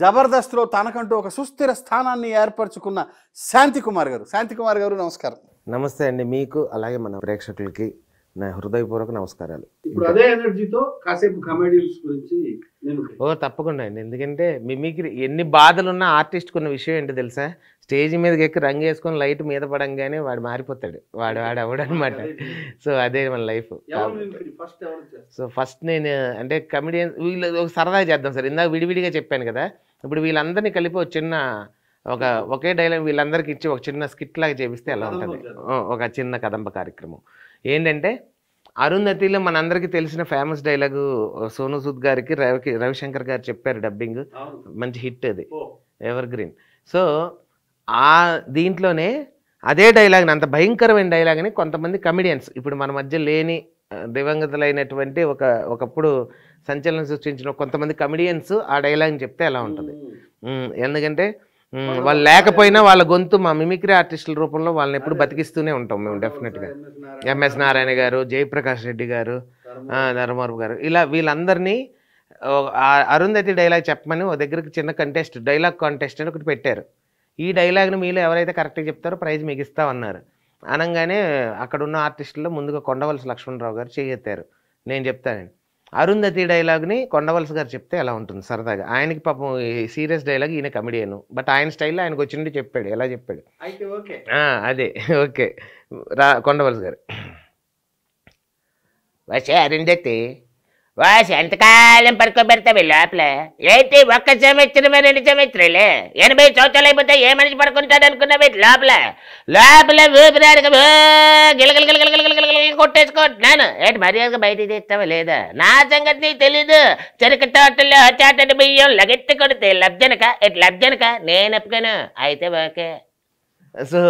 జబర్దస్త్లో తనకంటూ ఒక సుస్థిర స్థానాన్ని ఏర్పరచుకున్న శాంతి కుమార్ గారు శాంతి కుమార్ గారు నమస్కారం నమస్తే అండి మీకు అలాగే మన ప్రేక్షకులకి నా హృదయపూర్వక నమస్కారాలు ఇప్పుడు అదే ఎనర్జీతో కాసేపు గురించి ఓ తప్పకుండా అండి ఎందుకంటే మిమిక్రీ ఎన్ని బాధలున్నా ఆర్టిస్ట్ ఉన్న విషయం ఏంటి తెలుసా స్టేజ్ మీద ఎక్కి రంగు వేసుకొని లైట్ మీద పడంగానే వాడు మారిపోతాడు వాడు వాడు అవడనమాట సో అదే మన లైఫ్ సో ఫస్ట్ నేను అంటే కమెడియన్ వీళ్ళు సరదా చేద్దాం సార్ ఇందాక విడివిడిగా చెప్పాను కదా ఇప్పుడు వీళ్ళందరినీ కలిపి ఒక చిన్న ఒక ఒకే డైలాగ్ వీళ్ళందరికీ ఇచ్చి ఒక చిన్న స్కిట్ లాగా చేపిస్తే ఎలా ఉంటుంది ఒక చిన్న కదంబ కార్యక్రమం ఏంటంటే అరుంధతిలో మనందరికీ తెలిసిన ఫేమస్ డైలాగు సోను సూద్ గారికి రవి రవిశంకర్ గారు చెప్పారు డబ్బింగ్ మంచి హిట్ అది ఎవర్ గ్రీన్ సో ఆ దీంట్లోనే అదే డైలాగ్ని అంత భయంకరమైన డైలాగ్ని కొంతమంది కమెడియన్స్ ఇప్పుడు మన మధ్య లేని దివంగతులైనటువంటి ఒక ఒకప్పుడు సంచలనం సృష్టించిన కొంతమంది కమెడియన్స్ ఆ డైలాగ్ చెప్తే ఎలా ఉంటుంది ఎందుకంటే వాళ్ళు లేకపోయినా వాళ్ళ గొంతు మా మిమిక్రీ ఆర్టిస్టుల రూపంలో వాళ్ళని ఎప్పుడు బతికిస్తూనే ఉంటాం మేము డెఫినెట్గా ఎంఎస్ నారాయణ గారు జయప్రకాష్ రెడ్డి గారు ధర్మారపు గారు ఇలా వీళ్ళందరినీ అరుంధతి డైలాగ్ చెప్పమని ఒక దగ్గరకు చిన్న కంటెస్ట్ డైలాగ్ కాంటెస్ట్ అని ఒకటి పెట్టారు ఈ డైలాగ్ని మీలో ఎవరైతే కరెక్ట్గా చెప్తారో ప్రైజ్ మీకు ఇస్తామన్నారు అనగానే అక్కడున్న ఆర్టిస్టుల్లో ముందుగా కొండవలసి లక్ష్మణరావు గారు చేయెత్తారు నేను చెప్తానండి అరుంధతి డైలాగ్ని కొండవలస గారు చెప్తే ఎలా ఉంటుంది సరదాగా ఆయనకి పాపం సీరియస్ డైలాగ్ ఈయన కమెడియను బట్ ఆయన స్టైల్లో ఆయనకు వచ్చిండి చెప్పాడు ఎలా చెప్పాడు అదే ఓకే రా కొండవలస గారు వచ్చే అరుంధతి వాసి ఎంతకాలం పడుకోబెడతావు లోపల ఏంటి ఒక్క సంవత్సరమే రెండు సంవత్సరాలే ఎనభై సంవత్సరాలు అయిపోతే ఏ మనిషి పడుకుంటాడు అనుకున్నావు లోపల లోపల కొట్టేసుకుంటున్నాను ఏంటి మర్యాదగా బయట తీస్తావా లేదా నా సంగతి నీకు తెలీదు చెరుక తోటలో చాటడి బియ్యం లగెత్తి కొడితే లబ్జనక ఎటు లబ్జనక నేను ఎప్పుకోను అయితే ఓకే సో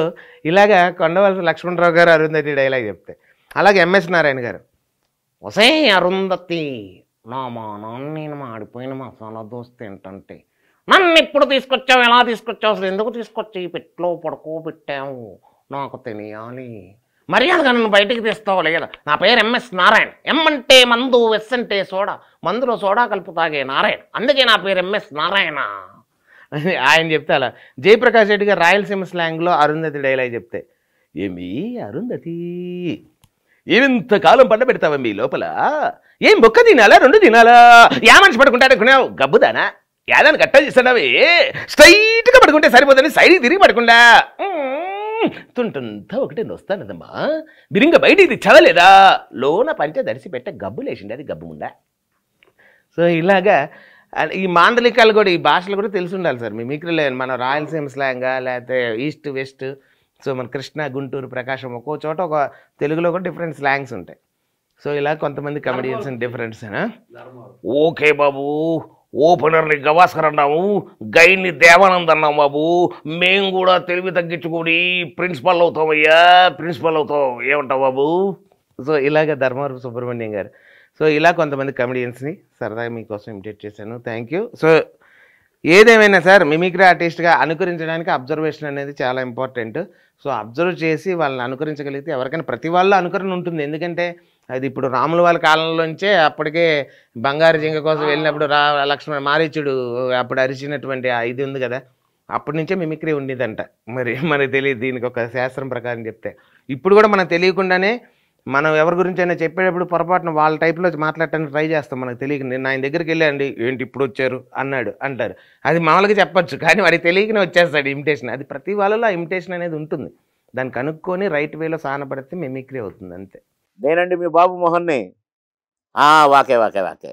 ఇలాగా కొండవలస లక్ష్మణరావు గారు అరుంధతి డైలాగ్ చెప్తే అలాగే ఎంఎస్ నారాయణ గారు వసే అరుంధతి నా నాన్న నేను మా మా మసాలా దోశ తింటంటే నన్ను ఎప్పుడు తీసుకొచ్చావు ఎలా తీసుకొచ్చావు అసలు ఎందుకు తీసుకొచ్చి పెట్లో పడుకోబెట్టావు నాకు తెలియాలి మర్యాదగా నన్ను బయటకు తీస్తావు లేదా నా పేరు ఎంఎస్ నారాయణ ఎం అంటే మందు ఎస్ అంటే సోడా మందులో సోడా కలుపు తాగే నారాయణ అందుకే నా పేరు ఎంఎస్ నారాయణ ఆయన చెప్తే అలా జయప్రకాష్ రెడ్డి గారు రాయలసీమ స్లాంగ్లో అరుంధతి డైలాగ్ చెప్తే ఏమి అరుంధతి ఏమింతకాలం పండ పెడతావా మీ లోపల ఏం బొక్క తినాలా రెండు తినాలా ఏ మనిషి పడుకుంటాడనుకున్నావు గబ్బుదానా యాదాన్ని కట్టా చేస్తున్నావి స్ట్రైట్గా పడుకుంటే సరిపోదని సైడ్కి తిరిగి పడకుండా తుంటంతా ఒకటే నొస్తానదమ్మా బిరింగ ఇది చదవలేదా లోన పంచ దడిసి పెట్ట గబ్బు లేచిండే అది గబ్బు ఉందా సో ఇలాగా ఈ మాండలికాలు కూడా ఈ భాషలు కూడా తెలిసి ఉండాలి సార్ మీ మిక్రీ మన రాయలసీమ స్లాంగా లేకపోతే ఈస్ట్ వెస్ట్ సో మన కృష్ణ గుంటూరు ప్రకాశం ఒక్కో చోట ఒక తెలుగులో ఒక డిఫరెంట్ స్లాంగ్స్ ఉంటాయి సో ఇలా కొంతమంది కమెడియన్స్ డిఫరెన్స్ ఓకే బాబు ఓపెనర్ని గవాస్కర్ అన్నాము గైడ్ని దేవానంద్ అన్నాం బాబు మేము కూడా తెలివి తగ్గించుకొని ప్రిన్సిపల్ అవుతామయ్యా ప్రిన్సిపల్ అవుతాం ఏమంటావు బాబు సో ఇలాగ ధర్మవరం సుబ్రహ్మణ్యం గారు సో ఇలా కొంతమంది కమెడియన్స్ని సరదాగా మీకోసం ఇమిటేట్ చేశాను థ్యాంక్ యూ సో ఏదేమైనా సార్ మిమిక్రీ ఆర్టిస్ట్గా అనుకరించడానికి అబ్జర్వేషన్ అనేది చాలా ఇంపార్టెంట్ సో అబ్జర్వ్ చేసి వాళ్ళని అనుకరించగలిగితే ఎవరికైనా ప్రతి వాళ్ళు అనుకరణ ఉంటుంది ఎందుకంటే అది ఇప్పుడు రాముల వాళ్ళ కాలంలోంచే అప్పటికే బంగారు జింక కోసం వెళ్ళినప్పుడు రా లక్ష్మణ మారీచుడు అప్పుడు అరిచినటువంటి ఇది ఉంది కదా అప్పటి నుంచే మిమిక్రీ ఉండేదంట మరి మనకి తెలియదు దీనికి ఒక శాస్త్రం ప్రకారం చెప్తే ఇప్పుడు కూడా మనకు తెలియకుండానే మనం ఎవరి గురించి అయినా చెప్పేటప్పుడు పొరపాటున వాళ్ళ టైప్లో మాట్లాడటానికి ట్రై చేస్తాం మనకు తెలియక నేను ఆయన దగ్గరికి వెళ్ళాను ఏంటి ఇప్పుడు వచ్చారు అన్నాడు అంటారు అది మామూలుగా చెప్పచ్చు కానీ వాడికి తెలియకనే వచ్చేస్తాడు ఇమిటేషన్ అది ప్రతి వాళ్ళలో ఇమిటేషన్ అనేది ఉంటుంది దాన్ని కనుక్కొని రైట్ వేలో సానపడితే మిమిక్రీ అవుతుంది అంతే నేనండి మీ బాబు మోహన్ని వాకే వాకే వాకే